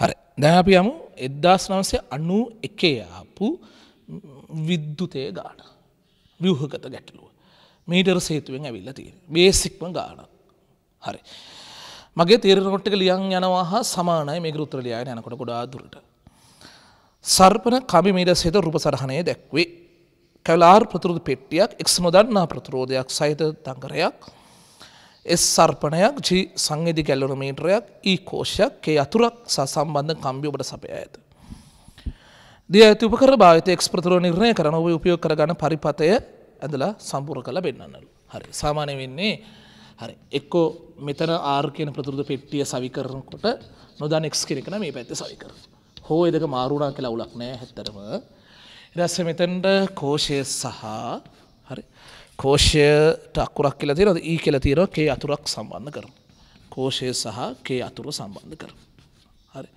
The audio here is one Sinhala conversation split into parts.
හරි දැන් අපි යමු 1991 ආපු විද්‍යුතය ගාන ව්‍යුහගත ගැටලුව මීටර සේතුවෙන් ඇවිල්ලා තියෙන බේසික්ම ගාන හරි මගේ තීරණකොට්ටක ලියන් යනවා හා සමානයි මේ ගෘත්‍ර ලියන යනකොට ගොඩා දුරට සර්පන කබි මීට සේත රූප සරහණය දැක්වේ කලාර් ප්‍රතුරුදු පෙට්ටියක් එක් නොදන්නා ප්‍රතිරෝධයක් සහිත තංකරයක් එස් සර්පණයක් ජී සංයදි කැල්ලනමීටරයක් ඒ e කෝෂයක් ඒ අතුරක් සසම්බන්ධ කම්බි ඔබට සපය ඇත. දිය ඇති උපකර භාවිත එක්ස්ප්‍රතුර නිර්ණය කරන ඔබ උපයෝග කරගන්න පරිපතය ඇඳලා සම්පූර්ණ කළ බෙන්න්නලු. හරි සාමාන්‍ය වෙන්නේ හරි එක්කෝ මෙතන ආර් කියන ප්‍රතුරද පෙට්ටිය සවි කරනකොට නොදන එක්ස් කෙනෙකන මේ පැත්ත සවිකර. හෝ එදක මාරුණා කියලා උලක් නෑ හැත්තරම. එදස්ස මෙතන්ට කෝෂය සහ හරි. කෝෂයට අකුරක් කියලා තියෙනවා ඊ කියලා තියෙනවා කේ අතුරක් සම්බන්ධ කරන. කෝෂය සහ කේ අතුර සම්බන්ධ කරන. හරි.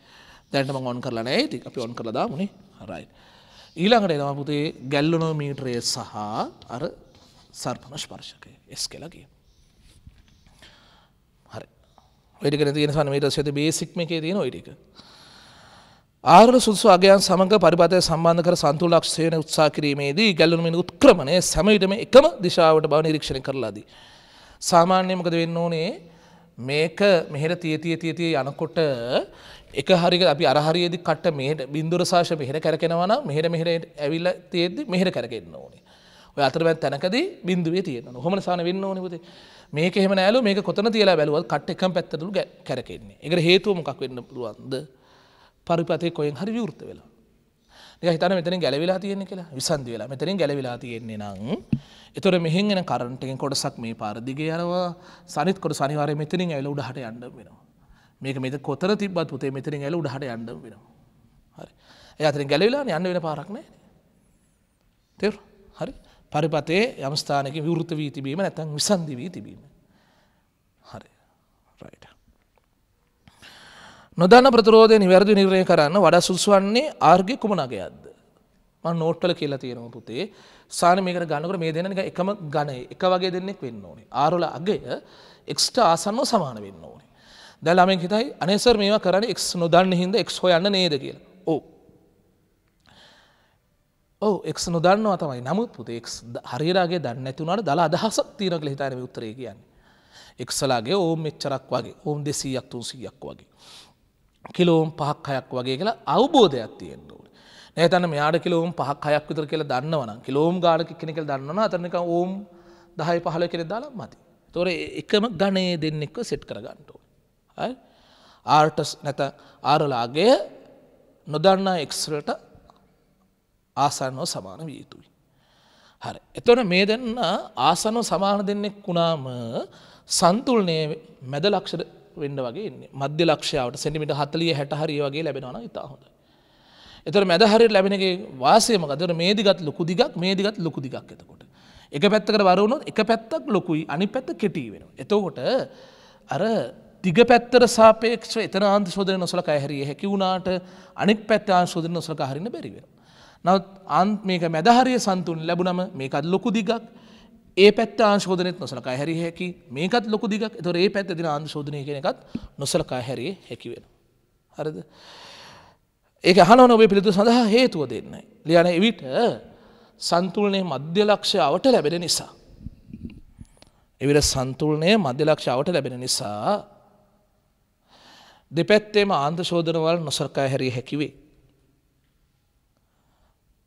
දැන්ට මම ඔන් කරලා නැහැ. ඉතින් අපි ඔන් කරලා දාමුනේ. රයිට්. ඊළඟට එනවා පුතේ ගැල්වනෝමීටරය සහ අර සර්පණ ස්පර්ශකය S කියලා කියන. හරි. ඔය ටිකනේ තියෙන සමීතසයද බේසික් එකේ තියෙන ඔය ටික. ආර්ල සුදුසු අගයන් සමඟ පරිපතය සම්බන්ධ කර සන්තුලක්ෂයන උත්සා කිරීමේදී ගැල්ලුමින් උත්ක්‍රමණය සැමයිටම එකම දිශාවට බව නිරීක්ෂණ කරලාදී. සාමාන්‍ය මොකද වෙන්න ඕනේ මේක මෙහෙර තියතිය තියතිය යනකොට එක හරික අපි අරහරියදි කට මෙට බින්දුර සාශ මෙහෙර කැරෙනවන මෙහෙර මෙහෙර ඇවිල්ල තියෙද්දි මෙහෙර කැරගෙන්න ඕනේ. ඔය අතරමැත් තැනකද බින්දුවේ තියෙන හොම සාන වෙන්න ඕනකොද මේක හෙම නෑලු මේක කොතන තියලා බැලුවත් කට් එකම් පැත්තතුළු කැරෙන්නේ. එක හේතුවමකක් වෙන්න පුළුවන්ද. පරිපතය කොයෙන් හරි විවෘත වෙලා හිතන මෙතන ගැලවෙලා තියෙන කියලා විසන්දි වෙලා මෙතරින් ගැලවෙලා තියෙන්නේ නං එතොර මෙහෙන් එන කරටෙන් කොටසක් මේ පාරදිග යනවා සනිත් කොට සනිවාරය මෙතරින් ඇල උඩහට අන්ඩ වෙනවා මේක මෙත කොතර තිබත් පුතේ මෙතරින් ඇල උඩහට අන්ඩ වෙනවා හරි එයතරින් ගැලවෙලා යන්න වෙන පාරක්නෑ තෙර හරි පරිපතේ යම්ස්ථානක විවෘත වී තිබීම නැතන් විසන්දි වී තිබීම නොදන්න ප්‍රතිරෝධය නිවැරදි නිර්ණය කරන්න වඩා සුස්වන්නේ ආර්ගය කුමනගයක්ද. මං නෝට්ටල කියලා තියෙනව පුතේ සාන මේකට ගන්නකට මේ දෙන එක එකම ගණය එක වගේ දෙන්නෙක් වෙන්න ඕනේ. ආරොල අගය එක්ට ආසන්නෝ සමාන වෙන්න ඕනේ. දැල් ළමෙන් හිතයි අනේසර් මේවා කරන එක් නොදන්න හින්ද එක් හොයන්න නේද කියලා. ඕ ඕ එක් නොදන්නවා තමයි නමුත් පුතේ එක් හරිරාගේ දන්න ඇතිවුණට දලා අදහසක් තියෙනක හිතාරම උත්තරේ කියන්නේ. එක්සලාගේ ඕම් මෙච්චරක් වගේ ඕම් දෙසීයක් තුන්සියක් වගේ. කිලෝම් පහක් හයක් වගේ කියලා අවබෝධයක් තියෙන්න්න ඕට නැතන මෙයාට කිලෝම් පහක් හයක් විතර කියලා දන්නවන කිලෝම් ගාඩ කෙනෙකල් දන්නවන අතරනික ඕම් දහයි පහල කෙනෙ දාලා මති තොර එකම ගණය දෙන්නෙක්ව සෙට් කරගන්නටෝ ආර්ටස් නැත ආරලාගේ නොදන්නා එක්ස්රට ආසන්නෝ සමාන විය යුතුයි. හරි එතොන මේ දෙන්න ආසනෝ සමාන දෙන්නෙක් වුණාම සන්තුල්නය මැද ලක්ෂ වෙන්න වගේ මධ්‍ය ලක්ෂාවට සෙන්ටිමිට හතලිය හැට හරිය වගේ ලැබෙනවන ඉතා හොඳ. එතර මැදහරි ලැබෙනගේ වාසයම ගදර මේදිගත් ලොකු දිගක් මේදිගත් ලොකු දිගක් එතකොට. එක පැත්තකට වරුණොත් එක පැත්තක් ලොකුයි අනි පැත්ත කෙටී වෙන. එතකොට අර දිග පැත්තර සාපේක්ෂ එතන ආන්තිශෝදය නොසලක හැරිය හැකි වුණාට අනික් පැත්ත ආශෝදන නොසලක හරින්න බැරිවෙන. නවත් අන්ත් මේක මැදහරිය සන්තුන් ලැබුණම මේකත් ලොකු දිගක් ඒ පැත් ආශෝධනයත් නොසලකා හැරි හැකි මේකත් ලොකු දිගක් තොර ඒ පැත් දින ආන්ශෝධනය කෙනෙකත් නොසලකා හැරේ හැකිවෙන. හරද ඒක හන ඔබේ පිළිතු සඳහා හේතුව දෙන්න. ලියන එවිට සන්තුලනය මධ්‍යලක්ෂාවට ලැබෙන නිසා. එවිට සන්තුලනය මධ්‍යලක්ෂාවට ලැබෙන නිසා දෙපැත්තේම ආන්තශෝධනවල් නොසරකා හැරී හැකිවේ.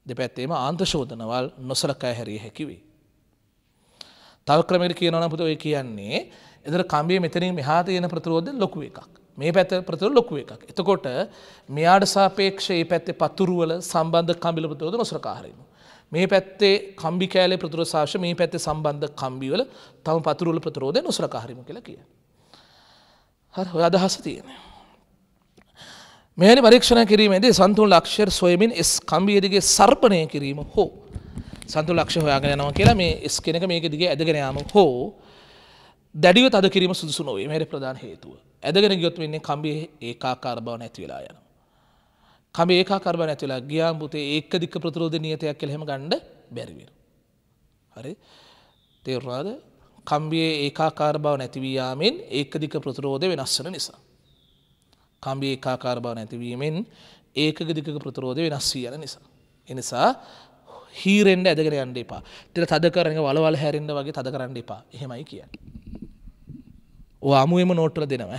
දෙපැත්තේම ආන්තශෝධනවල් නොසලකා හැරිය හැකිවේ. තව ක්‍රමයට කියනවා පුතේ ඔය කියන්නේ එතන කම්බියේ මෙතනින් මෙහා තියෙන ප්‍රතිරෝධය ලොකු එකක්. මේ පැත්ත ප්‍රතිරෝධ ලොකු එකක්. එතකොට මෙයාට සාපේක්ෂව මේ පැත්තේ පතුරු වල සම්බන්ධ කම්බිල ප්‍රතිරෝධ නොසලකා හරිනවා. මේ පැත්තේ කම්බි කෑලේ ප්‍රතිරෝධ සාක්ෂ මේ පැත්තේ සම්බන්ධ කම්බි වල තම පතුරු වල ප්‍රතිරෝධය නොසලකා හරිමු කියලා කියනවා. හරි ඔය අදහස තියෙනවා. මෙවැනි පරීක්ෂණ කිරීමේදී සන්තුන් ලක්ෂ්‍යර සොයමින් එස් කම්බියේදීගේ සර්පණය කිරීම හෝ සතු ලක්ෂ හොයාගෙන යනවා කියලා මේ ස් කෙනෙක මේක දිගේ ඇදගෙන යාම හෝ දැඩිව තද කිරීම සුදුසු නොවේ මේට ප්‍රධාන හේතුව. ඇදගෙන ගියොත් වෙන්නේ කම්බේ ඒකාකාර බව නැති වෙලා යනවා. කම්බේ ඒකාකාර බව නැති වෙලා ගියාම පුතේ ඒක දික්ක ප්‍රතිරෝධ නියතයක් කියලා එහෙම ගන්න බැරි වෙනවා. හරි? තේරුණාද? කම්බියේ ඒකාකාර බව නැතිවී යාමෙන් ඒක දික්ක ප්‍රතිරෝධය වෙනස් වෙන නිසා. කම්බියේ ඒකාකාර බව නැතිවීමෙන් ඒකක දික්ක ප්‍රතිරෝධය වෙනස් වෙන නිසා. එනිසා හීරෙන්ට ඇදගෙන යන්න එපා තෙර තද කරන වලවල් හැරෙන්ට වගේ තද කරන්න එපා හෙමයි කියන්න. අමුුවම නෝට්ටල දෙනව.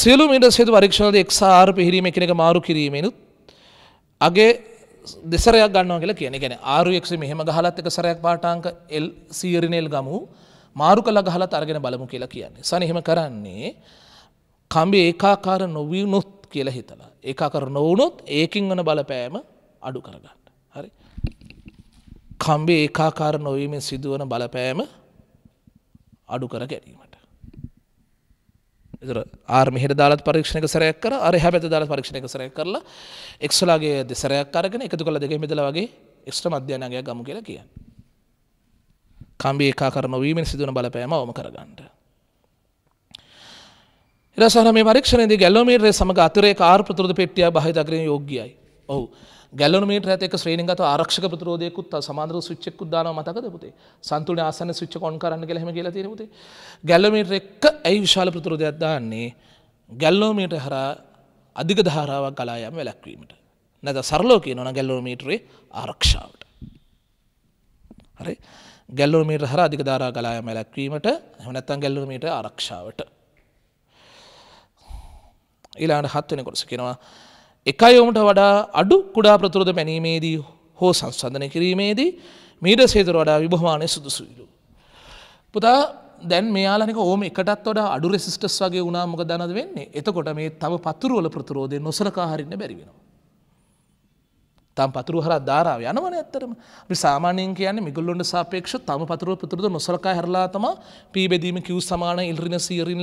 සියලු මිට සේතු පරීක්ෂණද එක්සාර පිහිරීම එකනක මාරු කිරීමෙනුත් අගේ දෙසරයක් ගන්නවා කියලා කියන ගැන ආරුක්ෂ මෙහම ගහලත් එක සරයක් පාටාංක එල් සීරණෙල් ගමු මාරු කළ ගහලත් අරගෙන බලමු කියලා කියන්නේ සනහෙම කරන්නේ කම්බේ ඒකාකාර නොවී නොත් කියල හිතලා. ඒක කර නොවනොත් ඒකින් වන බලපෑම අඩු කරගන්න. හරි. කම්බේ ඒකාකාර නොවීමෙන් සිදුවන බලපෑම අඩු කර ගැනීමට. ආර්මිහිට දාලත් පරීක්ෂණක සරයක් කර අර හැබැත දාල පරීක්ෂණක සරය කරලා එක්සලාගේ දෙසරයක් අරගෙන එකතු කළ දෙක මෙදල වගේ එක්ෂ්ට මධ්‍යනගයක් ගම කියලා කියන්න. කම්බේ ඒකාකර නොවීමෙන් සිදුවන බලපෑම ඕම කරගන්නට. එරසාහන මේ පරීක්ෂණයේදී ගැලෝමීටරය සමඟ අතිරේක ආර් ප්‍රතිරෝධ පෙට්ටිය භාවිත කිරීම යෝග්‍යයි. ඔව්. ගැලෝමීටරය ඇත එක්ක ශ්‍රේණිගත ආරක්ෂක ප්‍රතිරෝධයකුත් සමාන්තර ස්විච් එකකුත් දානවා මතකද පුතේ? සන්තුලන ආසන්න ස්විච් එක ඔන් කරන්න කියලා එහෙම කියලා තියෙන පුතේ. ගැලෝමීටර එක්ක ඇයි විශාල ප්‍රතිරෝධයක් දාන්නේ? ගැලෝමීටර හරහා අධික ධාරාවක් ගලා යාම වැළැක්වීමට. නැත්නම් සරලව කියනවා නම් ගැලෝමීටරේ ආරක්ෂාවට. හරි. ගැල්ලුමීට හර අධික ධාරා ගලාය මැලැක්වීමට හමනැත්තන් ගැල්ලුමීට ආරක්ෂාවට ඊලාට හත්වන කොටස කෙනවා එක අයෝමට වඩා අඩු කුඩා ප්‍රතුරද පැනීමේදී හෝ සංසධනය කිරීමේදී මීට සේතර වඩා විභමානය සුදුසුවිරු. පුතා දැන් මේයාලනික ඕම එකටත් වඩ අඩු රෙසිස්ටස් වගේ උනාමක දනද වෙන්නේ එතකොට මේ තම පතුරුවල ප්‍රතුරෝධය නොසරකා හරින්න බැරිවෙනවා. තම් පතුරු හර ධාරාව යනවන ඇත්තරම සාමානයෙන් කියන මිගල්ලොන්ට සාපේක්ෂ තම පතුරුව පතුරද නොසලකා හරලාතම පීබෙදීම කිව් සමාන ඉල්රින සීරල්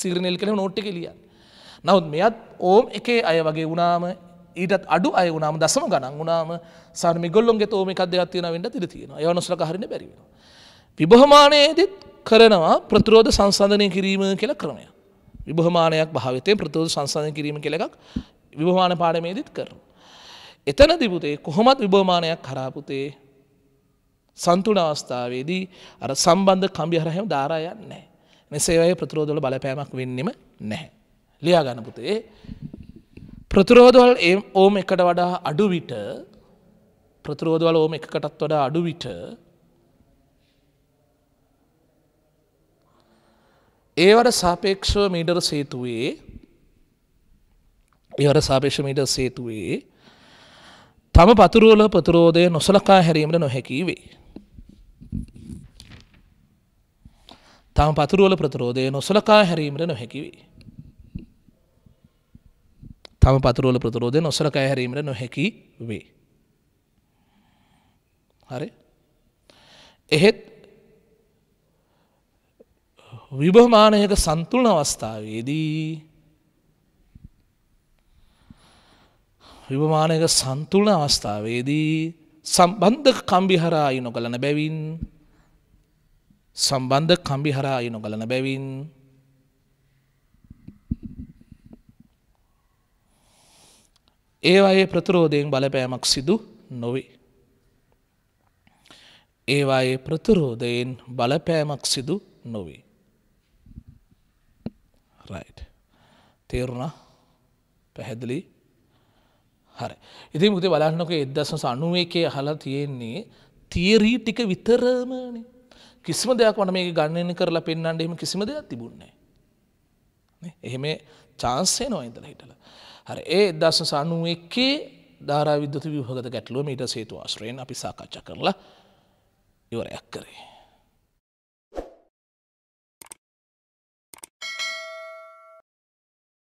සීරණෙල් කළ නොට්ට කෙලියන්න. නවත් මෙයත් ඕම් එකේ අය වගේ වුණාම ඊටත් අඩු අය වුණාම දසම ගණන් වුණාම සර්මිගොල්ලොන්ගේ තෝම එකක් දෙයක් තියෙන වෙන්න තිර තියෙනවා යවනස්ලක හරින බැරිවෙන. විභහමානයේදත් කරනවා ප්‍රතිරෝධ සංසධනය කිරීම කියල ක්‍රමය. විභහමානයක් භාවිතය ප්‍රතෝධ සංසධනය කිරීම කෙළෙක් විභමාන පාඩමේදිත් කරන. එතන දිබුතේ කොහොමත් විභමානයක් කරාපුතේ සන්තුන අවස්ථාවේදී අර සම්බන්ධ කම්බිහරහෙම ධාරායන්න නෑ. මෙසේවය ප්‍රතිරෝධල බලපෑමක් වෙන්නෙම නැහැ. ලියා ගන්න පුතේ ප්‍රතිරෝධවල් ඕම එකට වඩා අඩුවිට ප්‍රතිරෝධවල ඕම එකකටත් වඩා අඩුවිට ඒවට සාපේක්ෂව මීඩර සේතුවේ ඒවට සාපේක්ෂ මීට සේතුවේ තම පතුරුවල ප්‍රතිරෝධය නොසලකා හැරීමට නොහැකිවේ. තම පතුරුවල ප්‍රතිරෝධය නොසලකා හැරීමට නොහැකිවේ. තම පතුරුවල ප්‍රතුරෝධය නොසලකා හැරීමට නොහැකි වේ. හරි එහෙත් විභමානයක සන්තුලන අවස්ථාවේදී විභමානයක සන්තුලන අවස්ථාවේදී සම්බන්ධ කම්බිහරායි නොගලන බැවින් සම්බන්ධ කම්බිහරායි නොගලන බැවින් ඒවායේ ප්‍රතිරෝධයෙන් බලපෑමක් සිදු නොවේ. ඒවායේ ප්‍රතිරෝධයෙන් බලපෑමක් සිදු නොවේ. තේරුණා පැහැදිලි හරි ඉති මුති බලන්නක එදස අනුවේකේ හලා තියෙන්නේ තියරී ටික විතරමන කිසිම දෙයක් වන මේ ගණනය කරලා පෙන්න්නට එම කිසිම දෙයක් තිබුන්නේ එහෙම චාන්සේ නොයින්දල හිටල. හර ඒ දස සනුව එකේ ධාරා විද්‍යති විහගත ගැටලුව මීට සේතු ආශ්‍රයෙන් අපි සාකච්ඡ කරලා ඉවරයක් කරේ.